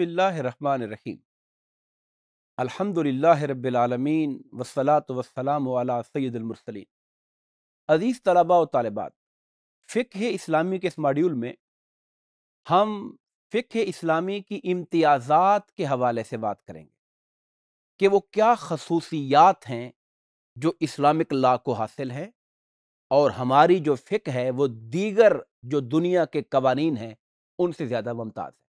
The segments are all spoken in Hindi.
बसमीम अलहमदिल्ला रबालमीन वसलात वसलाम वाला सैदुलमरसलिन अज़ीज़ तलबा और तलबात फ़िक इस्लामी के इस मॉड्यूल में हम फ़िक इस्लामी की इम्तियाज़ात के हवाले से बात करेंगे कि वो क्या खसूसियात हैं जो इस्लामिक ला को हासिल है और हमारी जो फ़िक है वो दीगर जो दुनिया के कवानीन हैं उनसे ज़्यादा मुमताज़ है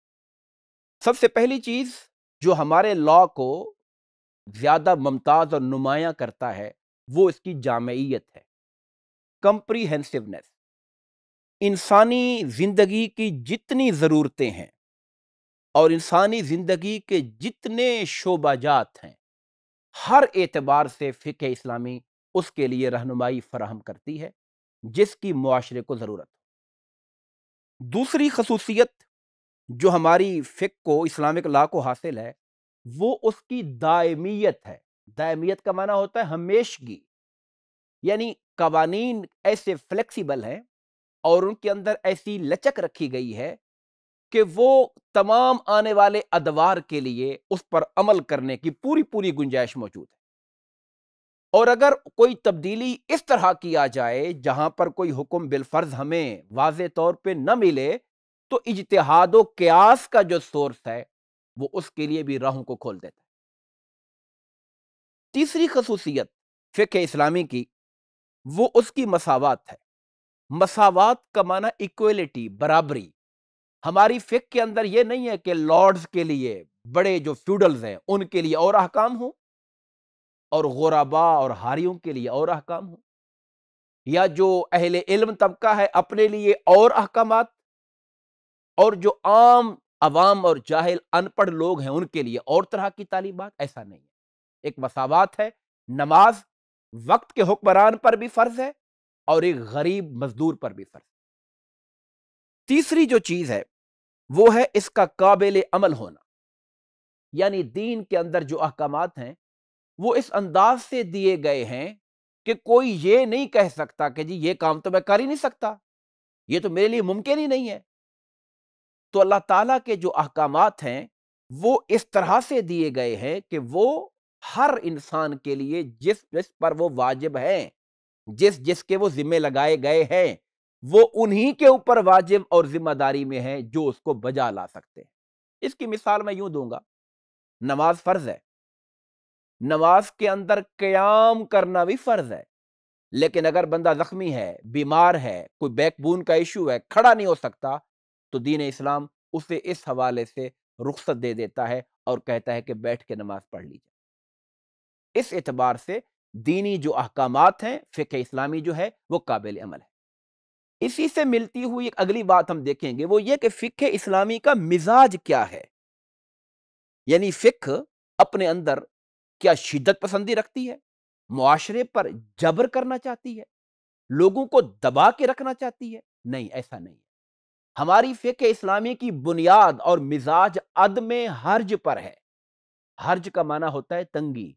सबसे पहली चीज़ जो हमारे लॉ को ज़्यादा मुमताज़ और नुमाया करता है वो इसकी जामयत है कंप्रीहेंसिवनेस इंसानी ज़िंदगी की जितनी ज़रूरतें हैं और इंसानी ज़िंदगी के जितने शोबाजात हैं हर एतबार से फ़िक इस्लामी उसके लिए रहनुमाई फराहम करती है जिसकी मुआरे को ज़रूरत दूसरी खसूसियत जो हमारी फ़िक को इस्लामिक ला को हासिल है वो उसकी दायमियत है दायमियत का माना होता है हमेशगी यानी कवानी ऐसे फ्लेक्सिबल हैं और उनके अंदर ऐसी लचक रखी गई है कि वो तमाम आने वाले अदवार के लिए उस पर अमल करने की पूरी पूरी गुंजाइश मौजूद है और अगर कोई तब्दीली इस तरह की आ जाए जहां पर कोई हुक्म बिलफर्ज हमें वाज तौर पे न मिले तो इजतहादो क्यास का जो सोर्स है वो उसके लिए भी राहों को खोल देता है तीसरी खसूसियत फ़िक इस्लामी की वो उसकी मसावत है मसावत का माना इक्वलिटी बराबरी हमारी फ़िक के अंदर ये नहीं है कि लॉर्ड्स के लिए बड़े जो फ्यूडल्स हैं उनके लिए और अहकाम हो और गोराबा और हारियों के लिए और अहकाम हो या जो अहल इल्म तबका है अपने लिए और अहकाम और जो आम आवाम और जाहिल अनपढ़ लोग हैं उनके लिए और तरह की तालीबात ऐसा नहीं है एक मसावत है नमाज वक्त के हुक्मरान पर भी फ़र्ज है और एक गरीब मजदूर पर भी फ़र्ज तीसरी जो चीज़ है वो है इसका काबिल अमल होना यानी दीन के अंदर जो अहकाम हैं वो इस अंदाज से दिए गए हैं कि कोई ये नहीं कह सकता कि जी ये काम तो मैं कर ही नहीं सकता ये तो मेरे लिए मुमकिन ही नहीं है तो अल्लाह ताला के जो अहकाम हैं वो इस तरह से दिए गए हैं कि वो हर इंसान के लिए जिस जिस पर वो वाजिब हैं जिस जिस के वो जिम्मे लगाए गए हैं वो उन्हीं के ऊपर वाजिब और जिम्मेदारी में है जो उसको बजा ला सकते हैं इसकी मिसाल मैं यूं दूंगा नमाज फर्ज है नमाज के अंदर क्याम करना भी फर्ज है लेकिन अगर बंदा जख्मी है बीमार है कोई बैकबोन का इशू है खड़ा नहीं हो सकता तो दीन इस्लाम उसे इस हवाले से रुख्सत दे देता है और कहता है कि बैठ के नमाज पढ़ ली जाए इस एतबार से दीनी जो अहकाम हैं फ़िक इस्लामी जो है वो काबिल अमल है इसी से मिलती हुई एक अगली बात हम देखेंगे वो ये कि फ़िक इस्लामी का मिजाज क्या है यानी फ़िक अपने अंदर क्या शिद्दत पसंदी रखती है मुआरे पर जबर करना चाहती है लोगों को दबा के रखना चाहती है नहीं ऐसा नहीं हमारी फ़िक इस्लामी की बुनियाद और मिजाज अदम हर्ज पर है हर्ज का माना होता है तंगी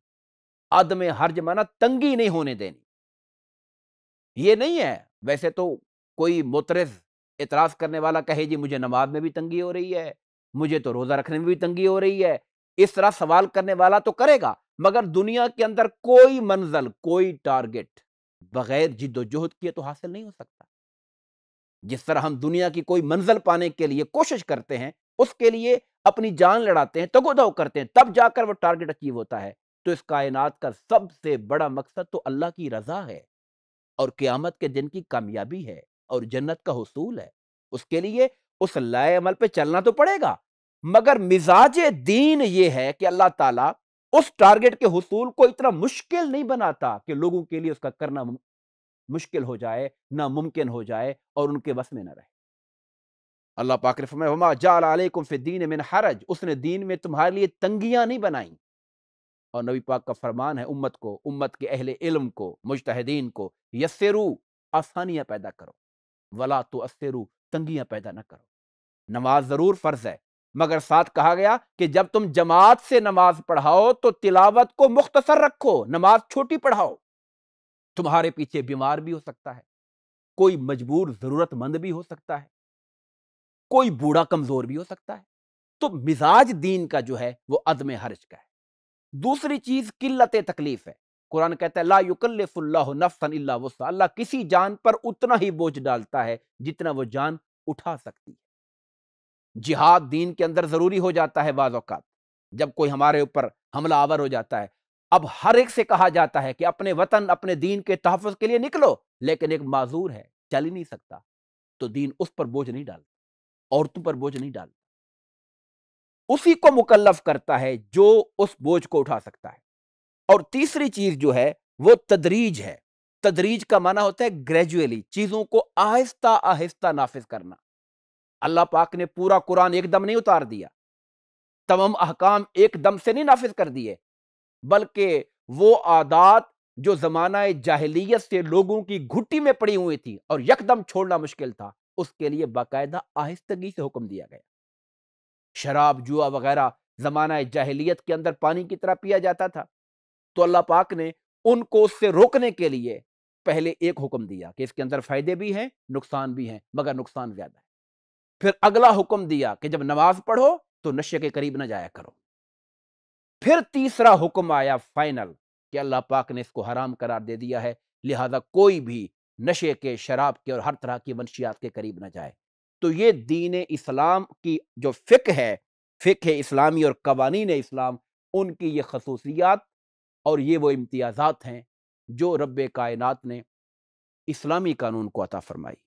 अदम हर्ज माना तंगी नहीं होने देनी ये नहीं है वैसे तो कोई मोतरज इतराज़ करने वाला कहे जी मुझे नमाज में भी तंगी हो रही है मुझे तो रोज़ा रखने में भी तंगी हो रही है इस तरह सवाल करने वाला तो करेगा मगर दुनिया के अंदर कोई मंजिल कोई टारगेट बगैर जिद्दोजहद किए तो हासिल नहीं हो सकता जिस तरह हम दुनिया की कोई मंजिल पाने के लिए कोशिश करते हैं उसके लिए अपनी जान लड़ाते हैं तगोदव करते हैं तब जाकर वो टारगेट अचीव होता है तो इस कायनात का सबसे बड़ा मकसद तो अल्लाह की रजा है और क़्यामत के दिन की कामयाबी है और जन्नत का हसूल है उसके लिए उस लाए अमल पर चलना तो पड़ेगा मगर मिजाज दीन ये है कि अल्लाह ताला उस टारगेट के हसूल को इतना मुश्किल नहीं बनाता कि लोगों के लिए उसका करना मुश्किल हो जाए नामुमकिन हो जाए और उनके बस में ना रहे अल्लाह पाकर ने मिन हरज उसने दीन में तुम्हारे लिए तंगियां नहीं बनाई और नबी पाक का फरमान है उम्मत को उम्मत के अहले इल्म को मुजतहदीन को यस्रू आसानियां पैदा करो वला तो असरू तंगियां पैदा ना करो नमाज ज़रूर फ़र्ज़ है मगर साथ कहा गया कि जब तुम जमात से नमाज पढ़ाओ तो तिलावत को मुख्तसर रखो नमाज छोटी पढ़ाओ तुम्हारे पीछे बीमार भी हो सकता है कोई मजबूर जरूरतमंद भी हो सकता है कोई बूढ़ा कमजोर भी हो सकता है तो मिजाज दीन का जो है वो अदम हर्ज का है दूसरी चीज किल्लत तकलीफ है कुरान कहता है ला युकल्लफुल्लाह नफसन इल्ला अल्लाह किसी जान पर उतना ही बोझ डालता है जितना वो जान उठा सकती है जिहाद दीन के अंदर जरूरी हो जाता है बाज़ात जब कोई हमारे ऊपर हमला आवर हो जाता है अब हर एक से कहा जाता है कि अपने वतन अपने दीन के तहफ़ के लिए निकलो लेकिन एक माजूर है चल ही नहीं सकता तो दीन उस पर बोझ नहीं डालता औरतों पर बोझ नहीं डालता उसी को मुकल्लफ करता है जो उस बोझ को उठा सकता है और तीसरी चीज जो है वो तदरीज है तदरीज का माना होता है ग्रेजुअली चीजों को आहिस्ता आहिस्ता नाफिज करना अल्लाह पाक ने पूरा कुरान एकदम नहीं उतार दिया तमाम अहकाम एकदम से नहीं नाफिज कर दिए बल्कि वो आदात जो ज़माना जाहलीत से लोगों की घुट्टी में पड़ी हुई थी और यकदम छोड़ना मुश्किल था उसके लिए बाकायदा आहिस्तगी से हुक्म दिया गया शराब जुआ वगैरह ज़माना जाहलीत के अंदर पानी की तरह पिया जाता था तो अल्लाह पाक ने उनको उससे रोकने के लिए पहले एक हुक्म दिया कि इसके अंदर फ़ायदे भी हैं नुकसान भी हैं मगर नुकसान ज़्यादा है फिर अगला हुक्म दिया कि जब नमाज पढ़ो तो नशे के करीब ना जाया करो फिर तीसरा हुक्म आया फाइनल कि अल्लाह पाक ने इसको हराम करार दे दिया है लिहाजा कोई भी नशे के शराब के और हर तरह की मंशियात के करीब ना जाए तो ये दीन इस्लाम की जो फ़िक है फ़िक है इस्लामी और कवानीन इस्लाम उनकी ये खसूसियात और ये वो इम्तियाज़ात हैं जो रब कायनात ने इस्लामी कानून को अता फरमाई